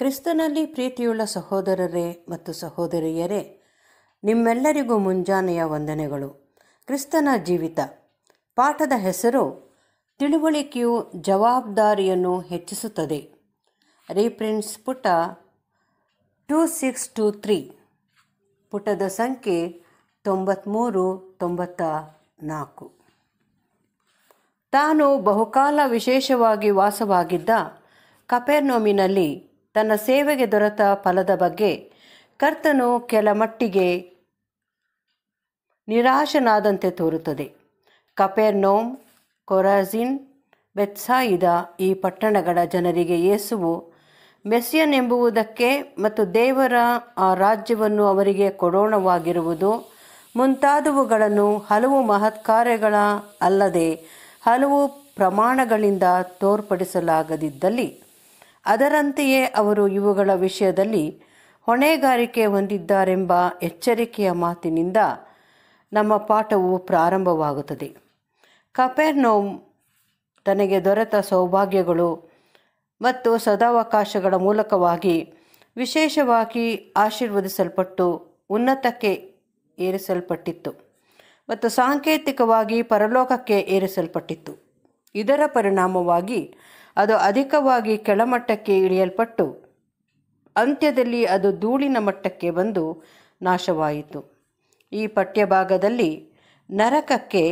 ಕ್ರಿಸ್ತನಲ್ಲಿ ಪ್ರೀತಿಯುಳ್ಳ ಸಹೋದರರೇ ಮತ್ತು ಸಹೋದರಿಯರೇ ನಿಮ್ಮೆಲ್ಲರಿಗೂ ಮುಂಜಾನೆಯ ವಂದನೆಗಳು ಕ್ರಿಸ್ತನ ಜೀವಿತ ಪಾಠದ ಹೆಸರು ತಿಳುವಳಿಕೆಯು ಜವಾಬ್ದಾರಿಯನ್ನು ಹೆಚ್ಚಿಸುತ್ತದೆ ರೀಪ್ರಿಂಟ್ಸ್ ಪುಟ ಟೂ ಸಿಕ್ಸ್ ಟು ತ್ರೀ ಪುಟದ ಸಂಖ್ಯೆ ತೊಂಬತ್ತ್ಮೂರು ತೊಂಬತ್ತ ನಾಲ್ಕು ತಾನು ಬಹುಕಾಲ ವಿಶೇಷವಾಗಿ ವಾಸವಾಗಿದ್ದ ಕಪೆರ್ನೋಮಿನಲ್ಲಿ ತನ್ನ ಸೇವೆಗೆ ದೊರೆತ ಫಲದ ಬಗ್ಗೆ ಕರ್ತನು ಕೆಲ ಮಟ್ಟಿಗೆ ನಿರಾಶನಾದಂತೆ ತೋರುತ್ತದೆ ಕಪೆರ್ನೋಮ್ ಕೊರಾಜಿನ್ ಬೆತ್ಸಾಯಿದ ಈ ಪಟ್ಟಣಗಳ ಜನರಿಗೆ ಯೇಸುವು ಮೆಸ್ಸಿಯನ್ ಎಂಬುವುದಕ್ಕೆ ಮತ್ತು ದೇವರ ಆ ರಾಜ್ಯವನ್ನು ಅವರಿಗೆ ಕೊಡೋಣವಾಗಿರುವುದು ಮುಂತಾದವುಗಳನ್ನು ಹಲವು ಮಹತ್ಕಾರ್ಯಗಳ ಅಲ್ಲದೆ ಹಲವು ಪ್ರಮಾಣಗಳಿಂದ ತೋರ್ಪಡಿಸಲಾಗದಿದ್ದಲ್ಲಿ ಅದರಂತೆಯೇ ಅವರು ಇವುಗಳ ವಿಷಯದಲ್ಲಿ ಹೊಣೆಗಾರಿಕೆ ಹೊಂದಿದ್ದಾರೆಂಬ ಎಚ್ಚರಿಕೆಯ ಮಾತಿನಿಂದ ನಮ್ಮ ಪಾಠವು ಪ್ರಾರಂಭವಾಗುತ್ತದೆ ಕಪೆರ್ನೋಮ್ ತನಗೆ ದೊರೆತ ಸೌಭಾಗ್ಯಗಳು ಮತ್ತು ಸದಾವಕಾಶಗಳ ಮೂಲಕವಾಗಿ ವಿಶೇಷವಾಗಿ ಆಶೀರ್ವದಿಸಲ್ಪಟ್ಟು ಉನ್ನತಕ್ಕೆ ಏರಿಸಲ್ಪಟ್ಟಿತ್ತು ಮತ್ತು ಸಾಂಕೇತಿಕವಾಗಿ ಪರಲೋಕಕ್ಕೆ ಏರಿಸಲ್ಪಟ್ಟಿತ್ತು ಇದರ ಪರಿಣಾಮವಾಗಿ ಅದು ಅಧಿಕವಾಗಿ ಕೆಳಮಟ್ಟಕ್ಕೆ ಇಳಿಯಲ್ಪಟ್ಟು ಅಂತ್ಯದಲ್ಲಿ ಅದು ಧೂಳಿನ ಮಟ್ಟಕ್ಕೆ ಬಂದು ನಾಶವಾಯಿತು ಈ ಪಠ್ಯಭಾಗದಲ್ಲಿ ನರಕಕ್ಕೆ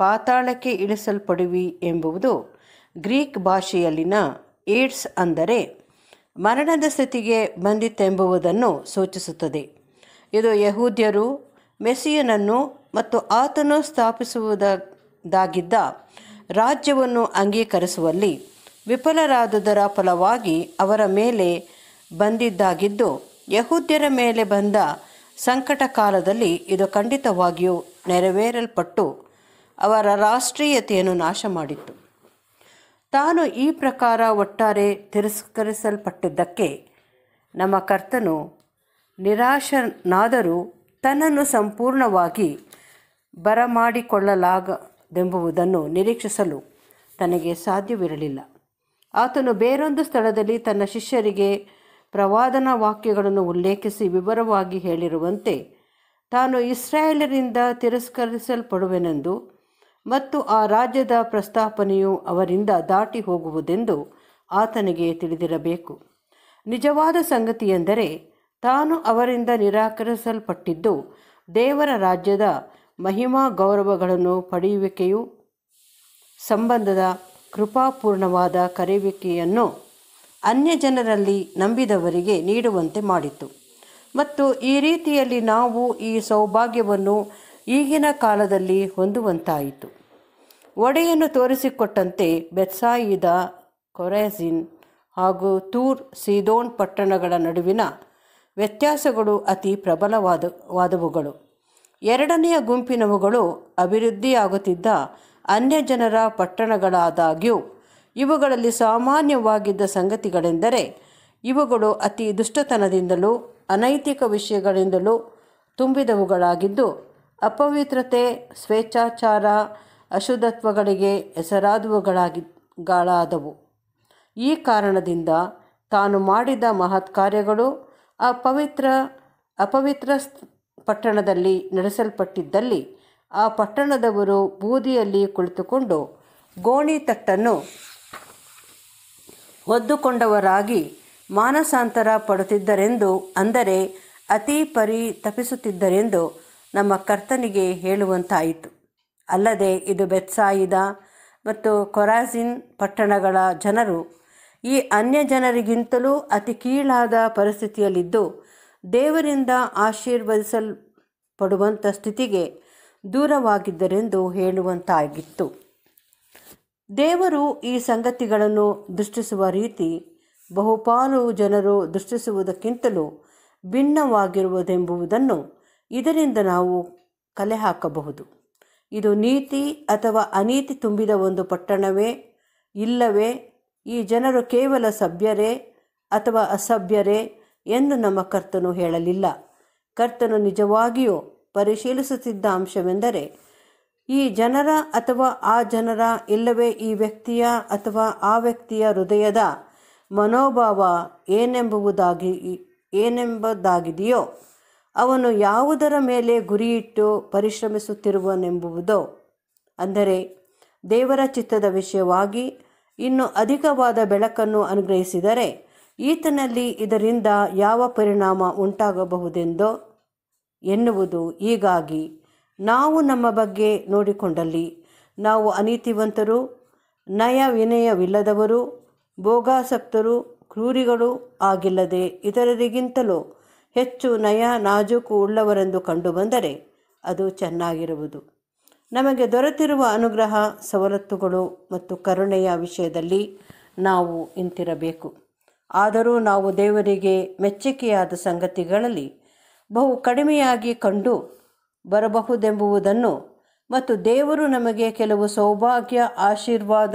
ಪಾತಾಳಕ್ಕೆ ಇಳಿಸಲ್ಪಡುವಿ ಎಂಬುವುದು ಗ್ರೀಕ್ ಭಾಷೆಯಲ್ಲಿನ ಏಡ್ಸ್ ಅಂದರೆ ಮರಣದ ಸ್ಥಿತಿಗೆ ಬಂದಿತ್ತೆಂಬುವುದನ್ನು ಸೂಚಿಸುತ್ತದೆ ಇದು ಯಹೂದ್ಯರು ಮೆಸಿಯನನ್ನು ಮತ್ತು ಆತನು ಸ್ಥಾಪಿಸುವುದಾಗಿದ್ದ ರಾಜ್ಯವನ್ನು ಅಂಗೀಕರಿಸುವಲ್ಲಿ ವಿಫಲರಾದುದರ ಫಲವಾಗಿ ಅವರ ಮೇಲೆ ಬಂದಿದ್ದಾಗಿದ್ದು ಯಹೂದ್ಯರ ಮೇಲೆ ಬಂದ ಸಂಕಟ ಕಾಲದಲ್ಲಿ ಇದು ಖಂಡಿತವಾಗಿಯೂ ನೆರವೇರಲ್ಪಟ್ಟು ಅವರ ರಾಷ್ಟ್ರೀಯತೆಯನ್ನು ನಾಶ ಮಾಡಿತ್ತು ತಾನು ಈ ಪ್ರಕಾರ ಒಟ್ಟಾರೆ ತಿರಸ್ಕರಿಸಲ್ಪಟ್ಟಿದ್ದಕ್ಕೆ ನಮ್ಮ ಕರ್ತನು ನಿರಾಶನಾದರೂ ತನ್ನನ್ನು ಸಂಪೂರ್ಣವಾಗಿ ಬರಮಾಡಿಕೊಳ್ಳಲಾಗದೆಂಬುದನ್ನು ನಿರೀಕ್ಷಿಸಲು ತನಗೆ ಸಾಧ್ಯವಿರಲಿಲ್ಲ ಆತನು ಬೇರೊಂದು ಸ್ಥಳದಲ್ಲಿ ತನ್ನ ಶಿಷ್ಯರಿಗೆ ಪ್ರವಾದನ ವಾಕ್ಯಗಳನ್ನು ಉಲ್ಲೇಖಿಸಿ ವಿವರವಾಗಿ ಹೇಳಿರುವಂತೆ ತಾನು ಇಸ್ರಾಯೇಲರಿಂದ ತಿರಸ್ಕರಿಸಲ್ಪಡುವೆನೆಂದು ಮತ್ತು ಆ ರಾಜ್ಯದ ಪ್ರಸ್ತಾಪನೆಯು ಅವರಿಂದ ದಾಟಿ ಹೋಗುವುದೆಂದು ಆತನಿಗೆ ತಿಳಿದಿರಬೇಕು ನಿಜವಾದ ಸಂಗತಿಯೆಂದರೆ ತಾನು ಅವರಿಂದ ನಿರಾಕರಿಸಲ್ಪಟ್ಟಿದ್ದು ದೇವರ ರಾಜ್ಯದ ಮಹಿಮಾ ಗೌರವಗಳನ್ನು ಪಡೆಯುವಿಕೆಯು ಸಂಬಂಧದ ಕೃಪಾಪೂರ್ಣವಾದ ಕರೆಯುವಿಕೆಯನ್ನು ಅನ್ಯ ಜನರಲ್ಲಿ ನಂಬಿದವರಿಗೆ ನೀಡುವಂತೆ ಮಾಡಿತು ಮತ್ತು ಈ ರೀತಿಯಲ್ಲಿ ನಾವು ಈ ಸೌಭಾಗ್ಯವನ್ನು ಈಗಿನ ಕಾಲದಲ್ಲಿ ಹೊಂದುವಂತಾಯಿತು ಒಡೆಯನ್ನು ತೋರಿಸಿಕೊಟ್ಟಂತೆ ಬೆತ್ಸಾಯಿದ ಕೊರೆಸಿನ್ ಹಾಗೂ ತೂರ್ ಸೀದೋನ್ ಪಟ್ಟಣಗಳ ನಡುವಿನ ವ್ಯತ್ಯಾಸಗಳು ಅತಿ ಪ್ರಬಲವಾದ ವಾದವುಗಳು ಎರಡನೆಯ ಗುಂಪಿನವುಗಳು ಅಭಿವೃದ್ಧಿಯಾಗುತ್ತಿದ್ದ ಅನ್ಯ ಜನರ ಪಟ್ಟಣಗಳಾದಾಗ್ಯೂ ಇವುಗಳಲ್ಲಿ ಸಾಮಾನ್ಯವಾಗಿದ್ದ ಸಂಗತಿಗಳೆಂದರೆ ಇವುಗಳು ಅತಿ ದುಷ್ಟತನದಿಂದಲೂ ಅನೈತಿಕ ವಿಷಯಗಳಿಂದಲೂ ತುಂಬಿದವುಗಳಾಗಿದ್ದು ಅಪವಿತ್ರತೆ ಸ್ವೇಚ್ಛಾಚಾರ ಅಶುದತ್ವಗಳಿಗೆ ಹೆಸರಾದವುಗಳಾಗಿಗಳಾದವು ಈ ಕಾರಣದಿಂದ ತಾನು ಮಾಡಿದ ಮಹತ್ ಕಾರ್ಯಗಳು ಆ ಪವಿತ್ರ ಅಪವಿತ್ರ ಪಟ್ಟಣದಲ್ಲಿ ನಡೆಸಲ್ಪಟ್ಟಿದ್ದಲ್ಲಿ ಆ ಪಟ್ಟಣದವರು ಬೂದಿಯಲ್ಲಿ ಕುಳಿತುಕೊಂಡು ಗೋಣಿ ತಟ್ಟನ್ನು ಒದ್ದುಕೊಂಡವರಾಗಿ ಮಾನಸಾಂತರ ಪಡುತ್ತಿದ್ದರೆಂದು ಅಂದರೆ ಅತಿ ಪರಿ ತಪಿಸುತ್ತಿದ್ದರೆಂದು ನಮ್ಮ ಕರ್ತನಿಗೆ ಹೇಳುವಂತಾಯಿತು ಅಲ್ಲದೆ ಇದು ಬೆತ್ಸಾಯಿದ ಮತ್ತು ಕೊರಾಜಿನ್ ಪಟ್ಟಣಗಳ ಜನರು ಈ ಅನ್ಯ ಜನರಿಗಿಂತಲೂ ಅತಿ ಕೀಳಾದ ಪರಿಸ್ಥಿತಿಯಲ್ಲಿದ್ದು ದೇವರಿಂದ ಆಶೀರ್ವದಿಸಲ್ಪಡುವಂಥ ಸ್ಥಿತಿಗೆ ದೂರವಾಗಿದ್ದರೆಂದು ಹೇಳುವಂತಾಗಿತ್ತು ದೇವರು ಈ ಸಂಗತಿಗಳನ್ನು ದೃಷ್ಟಿಸುವ ರೀತಿ ಬಹುಪಾಲು ಜನರು ದೃಷ್ಟಿಸುವುದಕ್ಕಿಂತಲೂ ಭಿನ್ನವಾಗಿರುವುದೆಂಬುವುದನ್ನು ಇದರಿಂದ ನಾವು ಕಲೆ ಹಾಕಬಹುದು ಇದು ನೀತಿ ಅಥವಾ ಅನೀತಿ ತುಂಬಿದ ಒಂದು ಪಟ್ಟಣವೇ ಇಲ್ಲವೇ ಈ ಜನರು ಕೇವಲ ಸಭ್ಯರೇ ಅಥವಾ ಅಸಭ್ಯರೇ ಎಂದು ನಮ್ಮ ಕರ್ತನು ಹೇಳಲಿಲ್ಲ ಕರ್ತನು ನಿಜವಾಗಿಯೂ ಪರಿಶೀಲಿಸುತ್ತಿದ್ದ ಅಂಶವೆಂದರೆ ಈ ಜನರ ಅಥವಾ ಆ ಜನರ ಇಲ್ಲವೇ ಈ ವ್ಯಕ್ತಿಯ ಅಥವಾ ಆ ವ್ಯಕ್ತಿಯ ಹೃದಯದ ಮನೋಭಾವ ಏನೆಂಬುವುದಾಗಿ ಏನೆಂಬುದಾಗಿದೆಯೋ ಅವನು ಯಾವುದರ ಮೇಲೆ ಗುರಿಯಿಟ್ಟು ಪರಿಶ್ರಮಿಸುತ್ತಿರುವನೆಂಬುವುದೋ ಅಂದರೆ ದೇವರ ಚಿತ್ತದ ವಿಷಯವಾಗಿ ಇನ್ನು ಅಧಿಕವಾದ ಬೆಳಕನ್ನು ಅನುಗ್ರಹಿಸಿದರೆ ಈತನಲ್ಲಿ ಇದರಿಂದ ಯಾವ ಪರಿಣಾಮ ಉಂಟಾಗಬಹುದೆಂದೋ ಎನ್ನುವುದು ಹೀಗಾಗಿ ನಾವು ನಮ್ಮ ಬಗ್ಗೆ ನೋಡಿಕೊಂಡಲ್ಲಿ ನಾವು ಅನೀತಿವಂತರು ನಯ ವಿನಯವಿಲ್ಲದವರು ಭೋಗಾಸಕ್ತರು ಕ್ರೂರಿಗಳು ಆಗಿಲ್ಲದೆ ಇತರರಿಗಿಂತಲೂ ಹೆಚ್ಚು ನಯ ನಾಜೂಕು ಉಳ್ಳವರೆಂದು ಕಂಡುಬಂದರೆ ಅದು ಚೆನ್ನಾಗಿರುವುದು ನಮಗೆ ದೊರೆತಿರುವ ಅನುಗ್ರಹ ಸವಲತ್ತುಗಳು ಮತ್ತು ಕರುಣೆಯ ವಿಷಯದಲ್ಲಿ ನಾವು ಇಂತಿರಬೇಕು ಆದರೂ ನಾವು ದೇವರಿಗೆ ಮೆಚ್ಚುಗೆಯಾದ ಸಂಗತಿಗಳಲ್ಲಿ ಬಹು ಕಡಿಮೆಯಾಗಿ ಕಂಡು ಬರಬಹುದೆಂಬುವುದನ್ನು ಮತ್ತು ದೇವರು ನಮಗೆ ಕೆಲವು ಸೌಭಾಗ್ಯ ಆಶೀರ್ವಾದ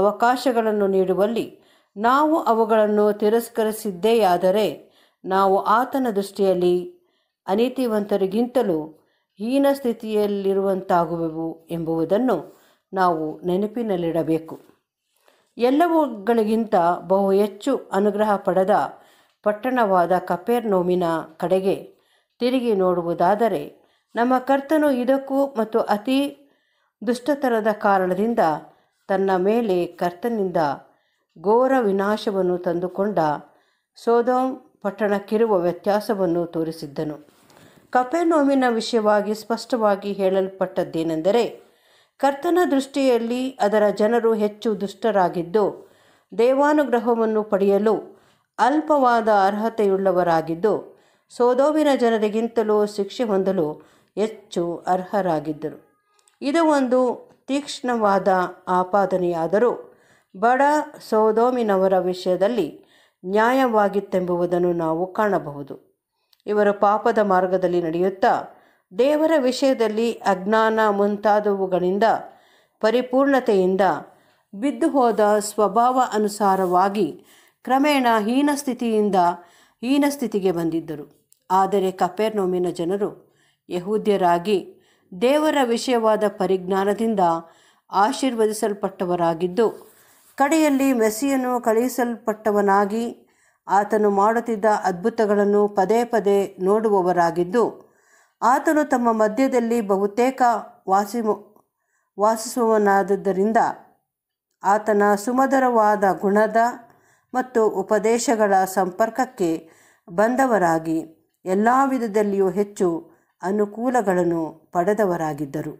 ಅವಕಾಶಗಳನ್ನು ನೀಡುವಲ್ಲಿ ನಾವು ಅವುಗಳನ್ನು ತಿರಸ್ಕರಿಸಿದ್ದೇಯಾದರೆ ನಾವು ಆತನ ದೃಷ್ಟಿಯಲ್ಲಿ ಅನೀತಿವಂತರಿಗಿಂತಲೂ ಹೀನ ಸ್ಥಿತಿಯಲ್ಲಿರುವಂತಾಗುವೆವು ಎಂಬುವುದನ್ನು ನಾವು ನೆನಪಿನಲ್ಲಿಡಬೇಕು ಎಲ್ಲವುಗಳಿಗಿಂತ ಬಹು ಹೆಚ್ಚು ಅನುಗ್ರಹ ಪಡೆದ ಪಟ್ಟಣವಾದ ಕಪೇರ್ನೋಮಿನ ಕಡೆಗೆ ತಿರುಗಿ ನೋಡುವುದಾದರೆ ನಮ್ಮ ಕರ್ತನು ಇದಕ್ಕೂ ಮತ್ತು ಅತಿ ದುಷ್ಟತನದ ಕಾರಣದಿಂದ ತನ್ನ ಮೇಲೆ ಕರ್ತನಿಂದ ಘೋರ ವಿನಾಶವನ್ನು ತಂದುಕೊಂಡ ಸೋದೋಮ್ ಪಟ್ಟಣಕ್ಕಿರುವ ವ್ಯತ್ಯಾಸವನ್ನು ತೋರಿಸಿದ್ದನು ಕಪೆನೋಮಿನ ವಿಷಯವಾಗಿ ಸ್ಪಷ್ಟವಾಗಿ ಹೇಳಲ್ಪಟ್ಟದ್ದೇನೆಂದರೆ ಕರ್ತನ ದೃಷ್ಟಿಯಲ್ಲಿ ಅದರ ಜನರು ಹೆಚ್ಚು ದುಷ್ಟರಾಗಿದ್ದು ದೇವಾನುಗ್ರಹವನ್ನು ಪಡೆಯಲು ಅಲ್ಪವಾದ ಅರ್ಹತೆಯುಳ್ಳವರಾಗಿದ್ದು ಸೋದೋವಿನ ಜನರಿಗಿಂತಲೂ ಶಿಕ್ಷೆ ಹೊಂದಲು ಹೆಚ್ಚು ಅರ್ಹರಾಗಿದ್ದರು ಇದು ಒಂದು ತೀಕ್ಷ್ಣವಾದ ಆಪಾದನೆಯಾದರೂ ಬಡ ಸೋದೋಮಿನವರ ವಿಷಯದಲ್ಲಿ ನ್ಯಾಯವಾಗಿತ್ತೆಂಬುದನ್ನು ನಾವು ಕಾಣಬಹುದು ಇವರು ಪಾಪದ ಮಾರ್ಗದಲ್ಲಿ ನಡೆಯುತ್ತಾ ದೇವರ ವಿಷಯದಲ್ಲಿ ಅಜ್ಞಾನ ಮುಂತಾದವುಗಳಿಂದ ಪರಿಪೂರ್ಣತೆಯಿಂದ ಬಿದ್ದು ಹೋದ ಸ್ವಭಾವ ಅನುಸಾರವಾಗಿ ಕ್ರಮೇಣ ಹೀನ ಸ್ಥಿತಿಯಿಂದ ಹೀನ ಸ್ಥಿತಿಗೆ ಬಂದಿದ್ದರು ಆದರೆ ಕಪೆರ್ನೋಮಿನ ಜನರು ಯಹೂದ್ಯರಾಗಿ ದೇವರ ವಿಷಯವಾದ ಪರಿಜ್ಞಾನದಿಂದ ಆಶೀರ್ವದಿಸಲ್ಪಟ್ಟವರಾಗಿದ್ದು ಕಡೆಯಲ್ಲಿ ಮೆಸ್ಸಿಯನ್ನು ಕಳುಹಿಸಲ್ಪಟ್ಟವನಾಗಿ ಆತನು ಮಾಡುತ್ತಿದ್ದ ಅದ್ಭುತಗಳನ್ನು ಪದೇ ಪದೇ ನೋಡುವವರಾಗಿದ್ದು ಆತನು ತಮ್ಮ ಮಧ್ಯದಲ್ಲಿ ಬಹುತೇಕ ವಾಸಿ ವಾಸಿಸುವವನಾದದ್ದರಿಂದ ಆತನ ಸುಮಧುರವಾದ ಗುಣದ ಮತ್ತು ಉಪದೇಶಗಳ ಸಂಪರ್ಕಕ್ಕೆ ಬಂದವರಾಗಿ ಎಲ್ಲ ವಿಧದಲ್ಲಿಯೂ ಹೆಚ್ಚು ಅನುಕೂಲಗಳನ್ನು ಪಡೆದವರಾಗಿದ್ದರು